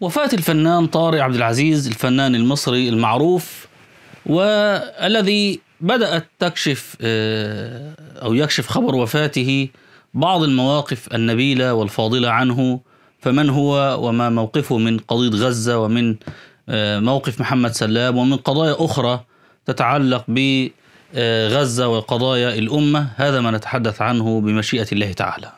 وفاة الفنان طارق عبد العزيز الفنان المصري المعروف والذي بدأت تكشف آه، أو يكشف خبر وفاته بعض المواقف النبيلة والفاضلة عنه فمن هو وما موقفه من قضية غزة ومن آه، موقف محمد سلام ومن قضايا أخرى تتعلق بغزة آه، وقضايا الأمة هذا ما نتحدث عنه بمشيئة الله تعالى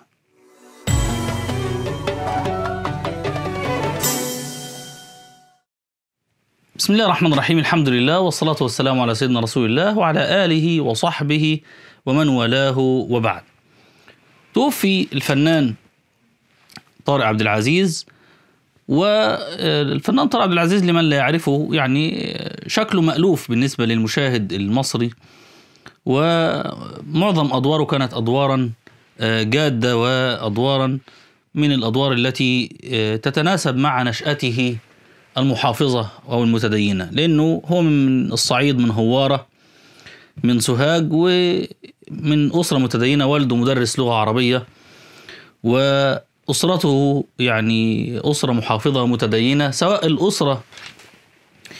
بسم الله الرحمن الرحيم الحمد لله والصلاة والسلام على سيدنا رسول الله وعلى آله وصحبه ومن والاه وبعد توفي الفنان طارق عبد العزيز والفنان طارق عبد العزيز لمن لا يعرفه يعني شكله مألوف بالنسبة للمشاهد المصري ومعظم أدواره كانت أدوارا آه، جادة وأدوارا من الأدوار التي آه، تتناسب مع نشأته المحافظة أو المتدينة لأنه هو من الصعيد من هوارة من سوهاج ومن أسرة متدينة والده مدرس لغة عربية وأسرته يعني أسرة محافظة متدينة سواء الأسرة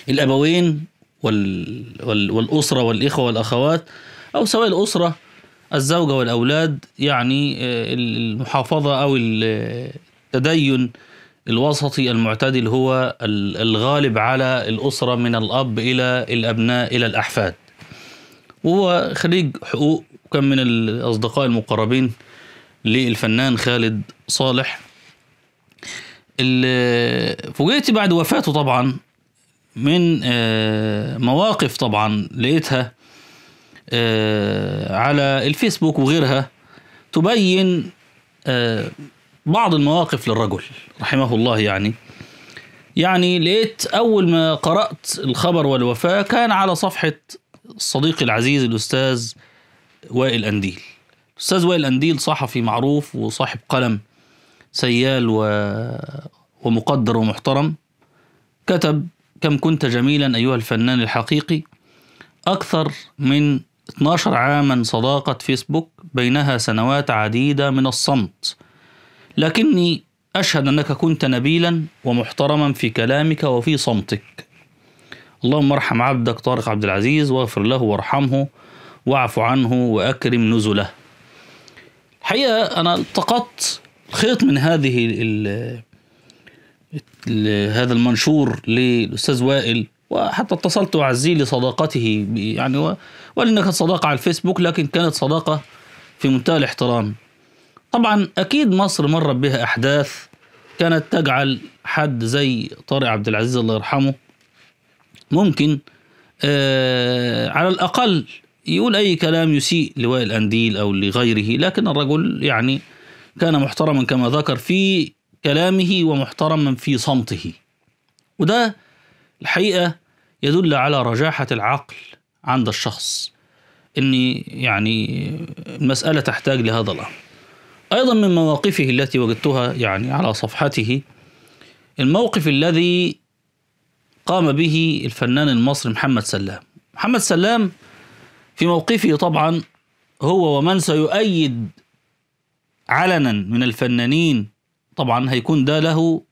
الأبوين وال والأسرة والإخوة والأخوات أو سواء الأسرة الزوجة والأولاد يعني آه، المحافظة أو التدين الوسطي المعتدل هو الغالب على الأسرة من الأب إلى الأبناء إلى الأحفاد وهو خريج حقوق وكان من الأصدقاء المقربين للفنان خالد صالح فوجئت بعد وفاته طبعا من آه، مواقف طبعا لقيتها آه، على الفيسبوك وغيرها تبين آه، بعض المواقف للرجل رحمه الله يعني يعني لقيت أول ما قرأت الخبر والوفاة كان على صفحة صديقي العزيز الأستاذ وائل أنديل الأستاذ وائل أنديل صحفي معروف وصاحب قلم سيال و... ومقدر ومحترم كتب كم كنت جميلا أيها الفنان الحقيقي أكثر من 12 عاما صداقة فيسبوك بينها سنوات عديدة من الصمت لكني أشهد أنك كنت نبيلا ومحترما في كلامك وفي صمتك اللهم ارحم عبدك طارق عبد العزيز واغفر له وارحمه واعف عنه وأكرم نزله الحقيقة أنا التقطت خيط من هذه الـ هذا المنشور للأستاذ وائل وحتى اتصلت أعزيه لصداقته يعني ولأنها كانت صداقة على الفيسبوك لكن كانت صداقة في منتهى الاحترام طبعا اكيد مصر مرت بها احداث كانت تجعل حد زي طارق عبد العزيز الله يرحمه ممكن آه، على الاقل يقول اي كلام يسيء لوائل الانديل او لغيره لكن الرجل يعني كان محترما كما ذكر في كلامه ومحترما في صمته وده الحقيقه يدل على رجاحه العقل عند الشخص ان يعني المساله تحتاج لهذا الامر أيضا من مواقفه التي وجدتها يعني على صفحته الموقف الذي قام به الفنان المصري محمد سلام محمد سلام في موقفه طبعا هو ومن سيؤيد علنا من الفنانين طبعا هيكون ده له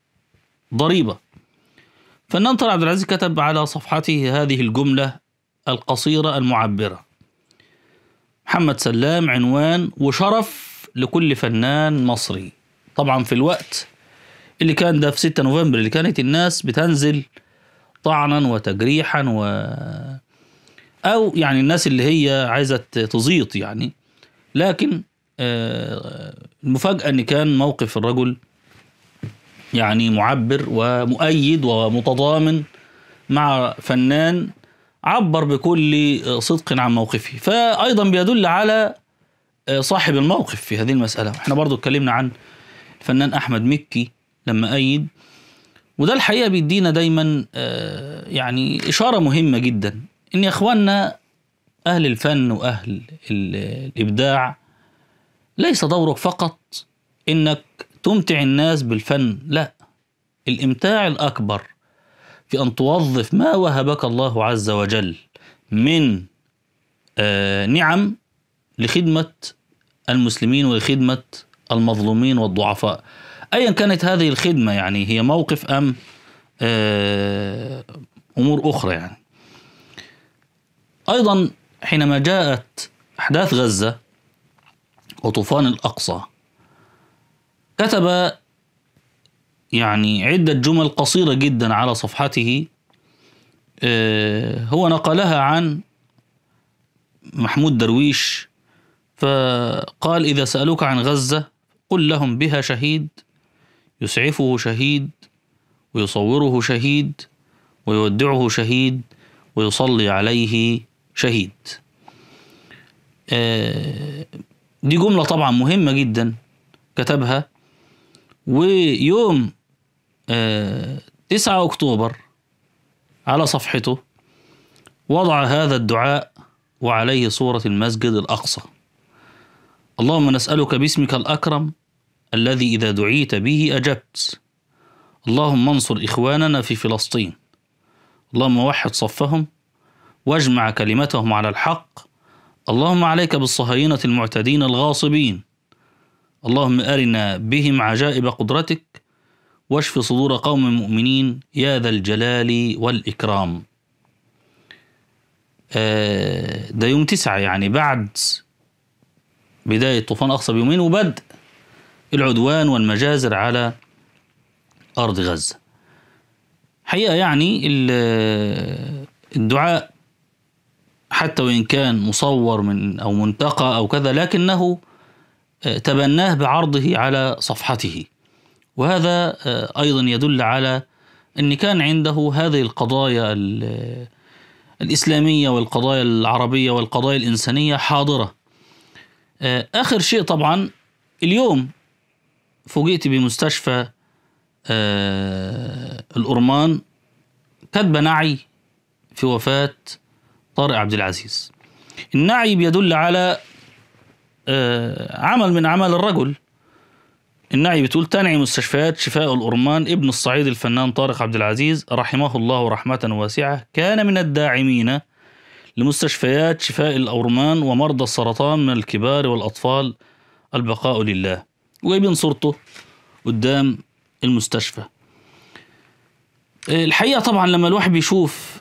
ضريبة فنان طلع عبد العزيز كتب على صفحته هذه الجملة القصيرة المعبرة محمد سلام عنوان وشرف لكل فنان مصري طبعا في الوقت اللي كان ده في 6 نوفمبر اللي كانت الناس بتنزل طعنا وتجريحا و او يعني الناس اللي هي عايزه تزيط يعني لكن آه، المفاجاه ان كان موقف الرجل يعني معبر ومؤيد ومتضامن مع فنان عبر بكل صدق عن موقفه فايضا بيدل على آه، صاحب الموقف في هذه المسألة احنا برضو اتكلمنا عن الفنان أحمد مكي لما أيد وده الحقيقة بيدينا دايما آه، يعني إشارة مهمة جدا إن يا إخواننا أهل الفن وأهل الإبداع ليس دورك فقط إنك تمتع الناس بالفن لا الإمتاع الأكبر في أن توظف ما وهبك الله عز وجل من آه، نعم لخدمة المسلمين ولخدمة المظلومين والضعفاء أيا كانت هذه الخدمة يعني هي موقف أم آه، أمور أخرى يعني أيضا حينما جاءت أحداث غزة وطوفان الأقصى كتب يعني عدة جمل قصيرة جدا على صفحته آه، هو نقلها عن محمود درويش فقال إذا سألوك عن غزة قل لهم بها شهيد يسعفه شهيد ويصوره شهيد ويودعه شهيد ويصلي عليه شهيد آه، دي جملة طبعا مهمة جدا كتبها ويوم 9 آه، أكتوبر على صفحته وضع هذا الدعاء وعليه صورة المسجد الأقصى اللهم نسألك باسمك الأكرم الذي إذا دعيت به أجبت اللهم انصر إخواننا في فلسطين اللهم وحد صفهم واجمع كلمتهم على الحق اللهم عليك بالصهاينة المعتدين الغاصبين اللهم أرنا بهم عجائب قدرتك واشف صدور قوم مؤمنين يا ذا الجلال والإكرام آه، ده يوم تسعة يعني بعد بداية طوفان أقصى بيومين وبدء العدوان والمجازر على أرض غزة حقيقة يعني الدعاء حتى وإن كان مصور من أو منتقى أو كذا لكنه آه، تبناه بعرضه على صفحته وهذا آه، أيضا يدل على أن كان عنده هذه القضايا الإسلامية والقضايا العربية والقضايا الإنسانية حاضرة آه، اخر شيء طبعا اليوم فوجئت بمستشفى آه الأرمان كتب نعي في وفاة طارق عبد العزيز النعي بيدل على آه عمل من عمل الرجل النعي بتقول تنعي مستشفيات شفاء الأرمان ابن الصعيد الفنان طارق عبد العزيز رحمه الله رحمة واسعة كان من الداعمين لمستشفيات شفاء الأورمان ومرضى السرطان من الكبار والأطفال البقاء لله وابن صورته قدام المستشفى الحقيقة طبعا لما الواحد بيشوف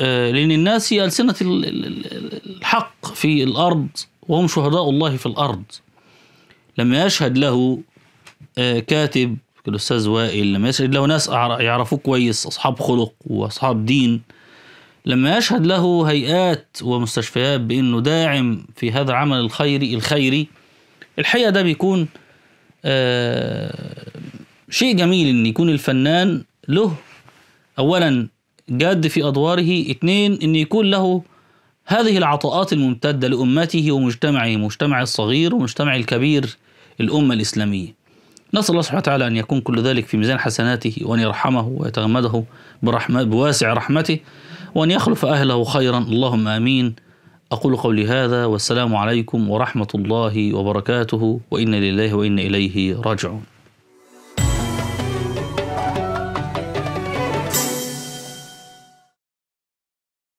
آه، لأن الناس هي ألسنة الحق في الأرض وهم شهداء الله في الأرض لما يشهد له آه، كاتب الأستاذ وائل لما يشهد له ناس يعرفوه كويس أصحاب خلق وأصحاب دين لما يشهد له هيئات ومستشفيات بأنه داعم في هذا العمل الخيري الخيري الحقيقة ده بيكون آه شيء جميل أن يكون الفنان له أولا جاد في أدواره اتنين أن يكون له هذه العطاءات الممتدة لأمته ومجتمعه مجتمع الصغير ومجتمع الكبير الأمة الإسلامية نسأل الله سبحانه وتعالى أن يكون كل ذلك في ميزان حسناته وأن يرحمه ويتغمده برحمة بواسع رحمته وأن يخلف أهله خيرا اللهم آمين أقول قولي هذا والسلام عليكم ورحمة الله وبركاته وإن لله وإن إليه راجعون